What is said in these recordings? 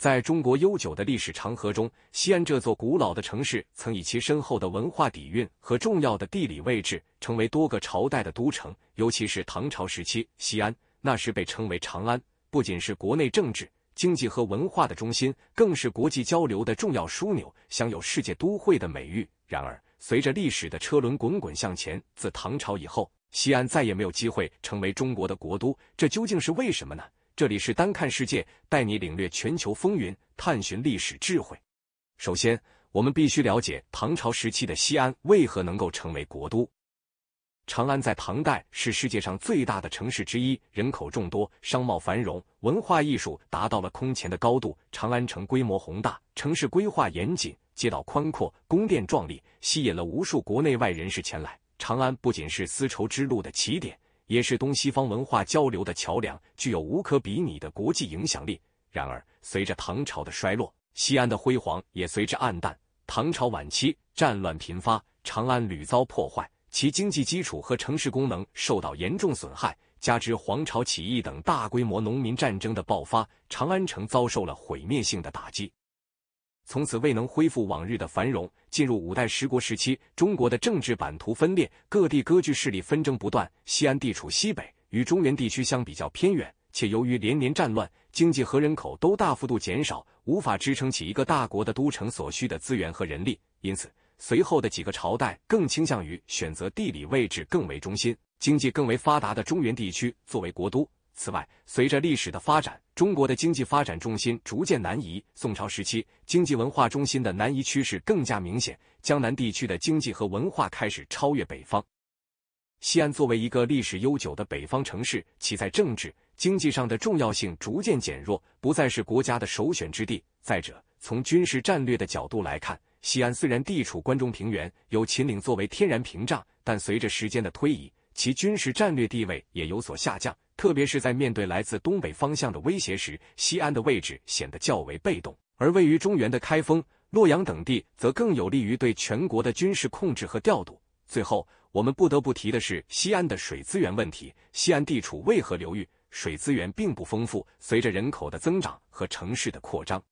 在中国悠久的历史长河中，西安这座古老的城市曾以其深厚的文化底蕴和重要的地理位置，成为多个朝代的都城。尤其是唐朝时期，西安那时被称为长安，不仅是国内政治、经济和文化的中心，更是国际交流的重要枢纽，享有世界都会的美誉。然而，随着历史的车轮滚滚向前，自唐朝以后，西安再也没有机会成为中国的国都，这究竟是为什么呢？这里是单看世界，带你领略全球风云，探寻历史智慧。首先，我们必须了解唐朝时期的西安为何能够成为国都。长安在唐代是世界上最大的城市之一，人口众多，商贸繁荣，文化艺术达到了空前的高度。长安城规模宏大，城市规划严谨，街道宽阔，宫殿壮丽，吸引了无数国内外人士前来。长安不仅是丝绸之路的起点。也是东西方文化交流的桥梁，具有无可比拟的国际影响力。然而，随着唐朝的衰落，西安的辉煌也随之暗淡。唐朝晚期战乱频发，长安屡遭破坏，其经济基础和城市功能受到严重损害。加之黄巢起义等大规模农民战争的爆发，长安城遭受了毁灭性的打击。从此未能恢复往日的繁荣，进入五代十国时期，中国的政治版图分裂，各地割据势力纷争不断。西安地处西北，与中原地区相比较偏远，且由于连年战乱，经济和人口都大幅度减少，无法支撑起一个大国的都城所需的资源和人力。因此，随后的几个朝代更倾向于选择地理位置更为中心、经济更为发达的中原地区作为国都。此外，随着历史的发展，中国的经济发展重心逐渐南移。宋朝时期，经济文化中心的南移趋势更加明显，江南地区的经济和文化开始超越北方。西安作为一个历史悠久的北方城市，其在政治、经济上的重要性逐渐减弱，不再是国家的首选之地。再者，从军事战略的角度来看，西安虽然地处关中平原，有秦岭作为天然屏障，但随着时间的推移，其军事战略地位也有所下降。特别是在面对来自东北方向的威胁时，西安的位置显得较为被动；而位于中原的开封、洛阳等地，则更有利于对全国的军事控制和调度。最后，我们不得不提的是西安的水资源问题。西安地处渭河流域，水资源并不丰富。随着人口的增长和城市的扩张，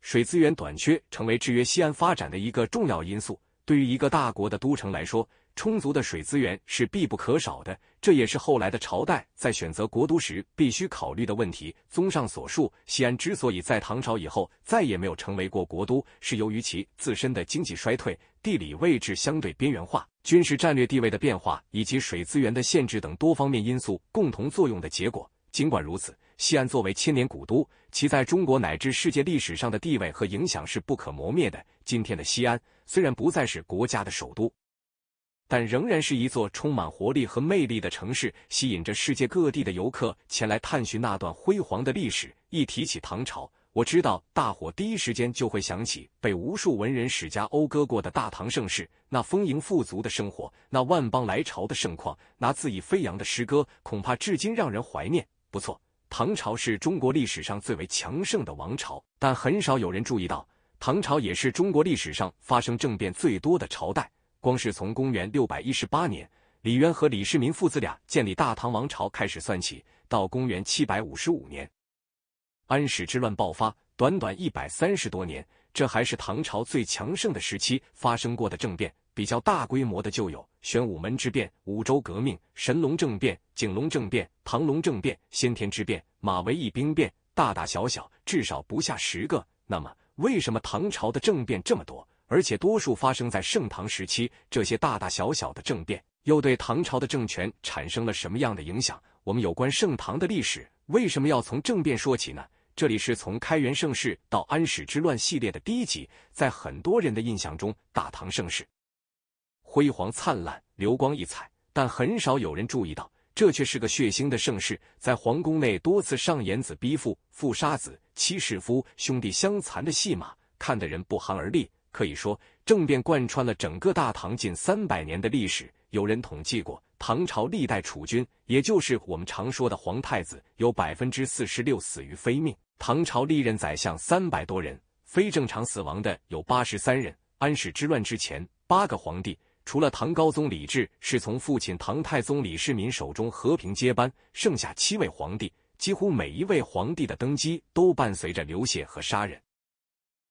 水资源短缺成为制约西安发展的一个重要因素。对于一个大国的都城来说，充足的水资源是必不可少的，这也是后来的朝代在选择国都时必须考虑的问题。综上所述，西安之所以在唐朝以后再也没有成为过国都，是由于其自身的经济衰退、地理位置相对边缘化、军事战略地位的变化以及水资源的限制等多方面因素共同作用的结果。尽管如此，西安作为千年古都，其在中国乃至世界历史上的地位和影响是不可磨灭的。今天的西安虽然不再是国家的首都，但仍然是一座充满活力和魅力的城市，吸引着世界各地的游客前来探寻那段辉煌的历史。一提起唐朝，我知道大伙第一时间就会想起被无数文人史家讴歌过的大唐盛世，那丰盈富足的生活，那万邦来朝的盛况，那恣意飞扬的诗歌，恐怕至今让人怀念。不错，唐朝是中国历史上最为强盛的王朝，但很少有人注意到，唐朝也是中国历史上发生政变最多的朝代。光是从公元六百一十八年李渊和李世民父子俩建立大唐王朝开始算起，到公元七百五十五年安史之乱爆发，短短一百三十多年，这还是唐朝最强盛的时期发生过的政变。比较大规模的就有玄武门之变、五州革命、神龙政变、景龙政变、唐龙政变、先天之变、马嵬驿兵变，大大小小至少不下十个。那么，为什么唐朝的政变这么多？而且多数发生在盛唐时期，这些大大小小的政变又对唐朝的政权产生了什么样的影响？我们有关盛唐的历史为什么要从政变说起呢？这里是从开元盛世到安史之乱系列的第一集。在很多人的印象中，大唐盛世辉煌灿烂、流光溢彩，但很少有人注意到，这却是个血腥的盛世。在皇宫内多次上演子逼父、父杀子、妻弑夫、兄弟相残的戏码，看得人不寒而栗。可以说，政变贯穿了整个大唐近三百年的历史。有人统计过，唐朝历代储君，也就是我们常说的皇太子，有百分之四十六死于非命。唐朝历任宰相三百多人，非正常死亡的有八十三人。安史之乱之前，八个皇帝，除了唐高宗李治是从父亲唐太宗李世民手中和平接班，剩下七位皇帝，几乎每一位皇帝的登基都伴随着流血和杀人。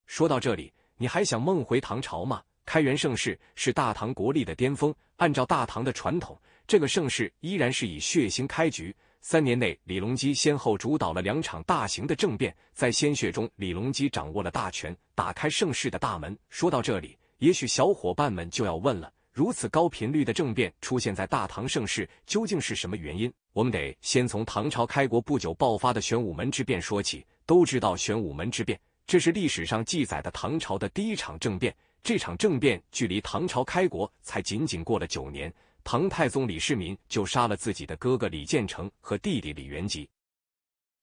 说到这里。你还想梦回唐朝吗？开元盛世是大唐国力的巅峰。按照大唐的传统，这个盛世依然是以血腥开局。三年内，李隆基先后主导了两场大型的政变，在鲜血中，李隆基掌握了大权，打开盛世的大门。说到这里，也许小伙伴们就要问了：如此高频率的政变出现在大唐盛世，究竟是什么原因？我们得先从唐朝开国不久爆发的玄武门之变说起。都知道玄武门之变。这是历史上记载的唐朝的第一场政变。这场政变距离唐朝开国才仅仅过了九年，唐太宗李世民就杀了自己的哥哥李建成和弟弟李元吉，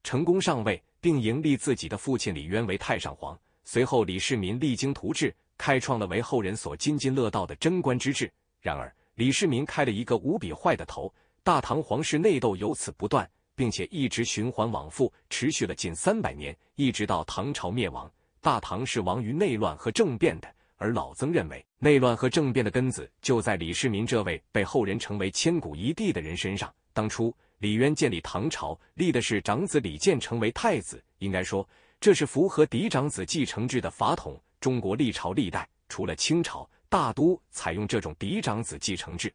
成功上位，并迎立自己的父亲李渊为太上皇。随后，李世民励精图治，开创了为后人所津津乐道的贞观之治。然而，李世民开了一个无比坏的头，大唐皇室内斗由此不断。并且一直循环往复，持续了近三百年，一直到唐朝灭亡。大唐是亡于内乱和政变的，而老曾认为，内乱和政变的根子就在李世民这位被后人称为千古一帝的人身上。当初李渊建立唐朝，立的是长子李建成为太子，应该说这是符合嫡长子继承制的法统。中国历朝历代，除了清朝，大都采用这种嫡长子继承制，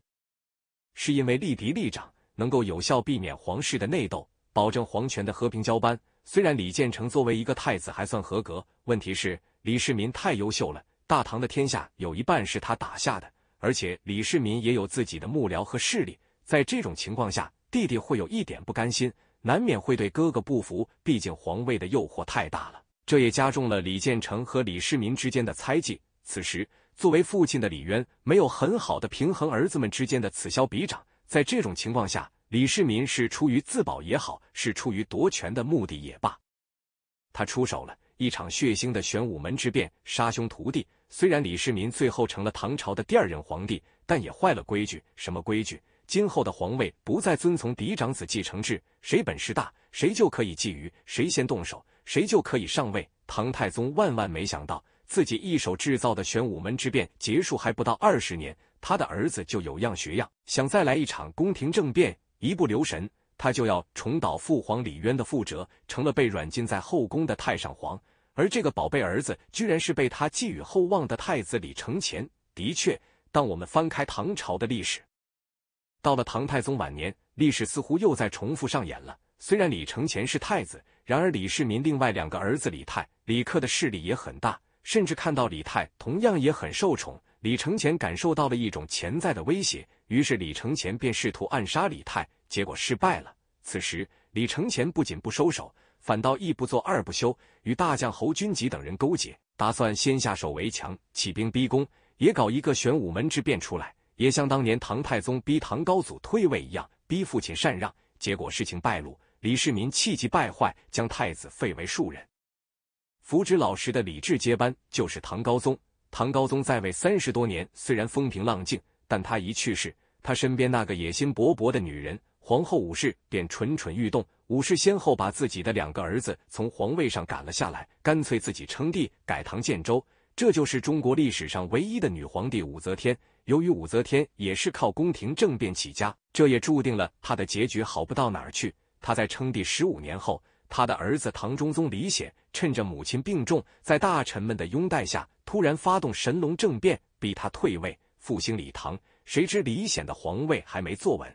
是因为立嫡立长。能够有效避免皇室的内斗，保证皇权的和平交班。虽然李建成作为一个太子还算合格，问题是李世民太优秀了，大唐的天下有一半是他打下的，而且李世民也有自己的幕僚和势力。在这种情况下，弟弟会有一点不甘心，难免会对哥哥不服。毕竟皇位的诱惑太大了，这也加重了李建成和李世民之间的猜忌。此时，作为父亲的李渊没有很好的平衡儿子们之间的此消彼长。在这种情况下，李世民是出于自保也好，是出于夺权的目的也罢，他出手了。一场血腥的玄武门之变，杀兄屠弟。虽然李世民最后成了唐朝的第二任皇帝，但也坏了规矩。什么规矩？今后的皇位不再遵从嫡长子继承制，谁本事大，谁就可以觊觎，谁先动手，谁就可以上位。唐太宗万万没想到，自己一手制造的玄武门之变结束还不到二十年。他的儿子就有样学样，想再来一场宫廷政变，一不留神，他就要重蹈父皇李渊的覆辙，成了被软禁在后宫的太上皇。而这个宝贝儿子，居然是被他寄予厚望的太子李承乾。的确，当我们翻开唐朝的历史，到了唐太宗晚年，历史似乎又在重复上演了。虽然李承乾是太子，然而李世民另外两个儿子李泰、李克的势力也很大，甚至看到李泰同样也很受宠。李承乾感受到了一种潜在的威胁，于是李承乾便试图暗杀李泰，结果失败了。此时，李承乾不仅不收手，反倒一不做二不休，与大将侯君集等人勾结，打算先下手为强，起兵逼宫，也搞一个玄武门之变出来，也像当年唐太宗逼唐高祖退位一样，逼父亲禅让。结果事情败露，李世民气急败坏，将太子废为庶人，扶植老师的李治接班，就是唐高宗。唐高宗在位三十多年，虽然风平浪静，但他一去世，他身边那个野心勃勃的女人皇后武氏便蠢蠢欲动。武氏先后把自己的两个儿子从皇位上赶了下来，干脆自己称帝，改唐建周。这就是中国历史上唯一的女皇帝武则天。由于武则天也是靠宫廷政变起家，这也注定了她的结局好不到哪儿去。她在称帝十五年后，她的儿子唐中宗李显趁着母亲病重，在大臣们的拥戴下。突然发动神龙政变，逼他退位，复兴李唐。谁知李显的皇位还没坐稳，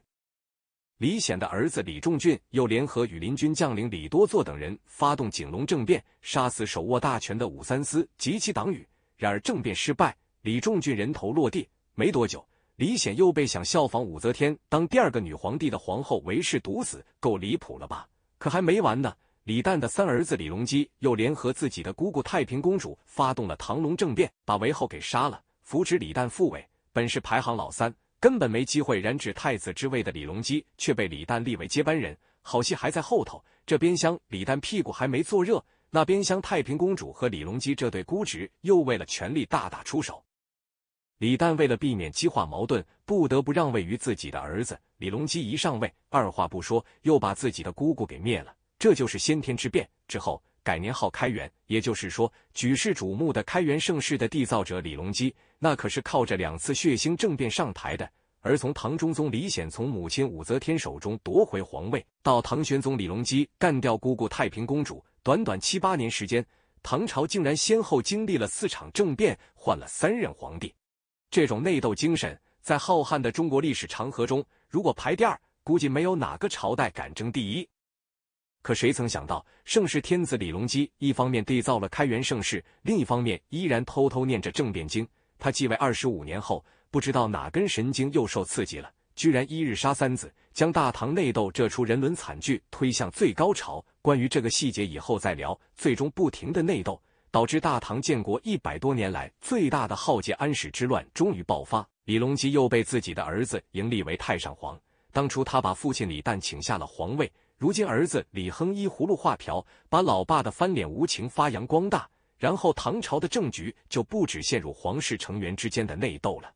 李显的儿子李仲俊又联合羽林军将领李多作等人发动景龙政变，杀死手握大权的武三思及其党羽。然而政变失败，李仲俊人头落地。没多久，李显又被想效仿武则天当第二个女皇帝的皇后韦氏毒死，够离谱了吧？可还没完呢。李旦的三儿子李隆基又联合自己的姑姑太平公主，发动了唐隆政变，把韦后给杀了，扶持李旦复位。本是排行老三，根本没机会染指太子之位的李隆基，却被李旦立为接班人。好戏还在后头。这边厢李旦屁股还没坐热，那边厢太平公主和李隆基这对姑侄又为了权力大打出手。李旦为了避免激化矛盾，不得不让位于自己的儿子李隆基。一上位，二话不说，又把自己的姑姑给灭了。这就是先天之变之后改年号开元，也就是说，举世瞩目的开元盛世的缔造者李隆基，那可是靠着两次血腥政变上台的。而从唐中宗李显从母亲武则天手中夺回皇位，到唐玄宗李隆基干掉姑姑太平公主，短短七八年时间，唐朝竟然先后经历了四场政变，换了三任皇帝。这种内斗精神，在浩瀚的中国历史长河中，如果排第二，估计没有哪个朝代敢争第一。可谁曾想到，盛世天子李隆基一方面缔造了开元盛世，另一方面依然偷偷念着政变经。他继位二十五年后，不知道哪根神经又受刺激了，居然一日杀三子，将大唐内斗这出人伦惨剧推向最高潮。关于这个细节，以后再聊。最终，不停的内斗导致大唐建国一百多年来最大的浩劫——安史之乱终于爆发。李隆基又被自己的儿子迎立为太上皇。当初他把父亲李旦请下了皇位。如今儿子李亨依葫芦画瓢，把老爸的翻脸无情发扬光大，然后唐朝的政局就不止陷入皇室成员之间的内斗了，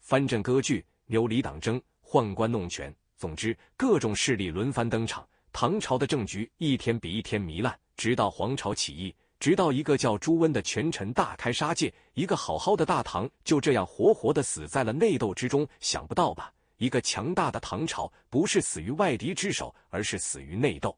藩镇割据、牛李党争、宦官弄权，总之各种势力轮番登场，唐朝的政局一天比一天糜烂，直到皇朝起义，直到一个叫朱温的权臣大开杀戒，一个好好的大唐就这样活活的死在了内斗之中，想不到吧？一个强大的唐朝，不是死于外敌之手，而是死于内斗。